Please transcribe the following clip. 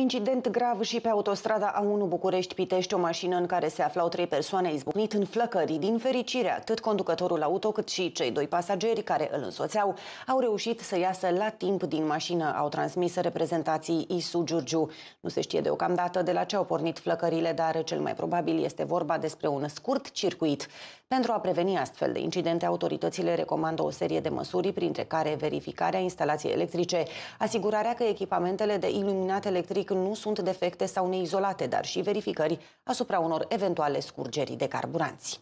Incident grav și pe autostrada A1 București-Pitești, o mașină în care se aflau trei persoane a izbucnit în flăcări. Din fericire, atât conducătorul auto cât și cei doi pasageri care îl însoțeau au reușit să iasă la timp din mașină, au transmis reprezentații Isu Giurgiu. Nu se știe deocamdată de la ce au pornit flăcările, dar cel mai probabil este vorba despre un scurt circuit. Pentru a preveni astfel de incidente, autoritățile recomandă o serie de măsuri, printre care verificarea instalației electrice, asigurarea că echipamentele de iluminat electric nu sunt defecte sau neizolate, dar și verificări asupra unor eventuale scurgeri de carburanți.